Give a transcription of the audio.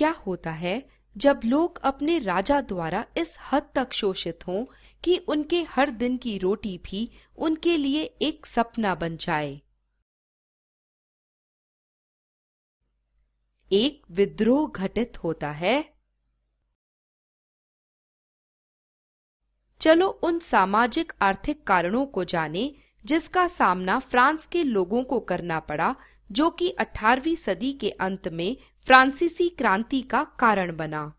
क्या होता है जब लोग अपने राजा द्वारा इस हद तक शोषित हों कि उनके हर दिन की रोटी भी उनके लिए एक सपना बन जाए एक विद्रोह घटित होता है चलो उन सामाजिक आर्थिक कारणों को जानें जिसका सामना फ्रांस के लोगों को करना पड़ा जो कि 18वीं सदी के अंत में फ्रांसीसी क्रांति का कारण बना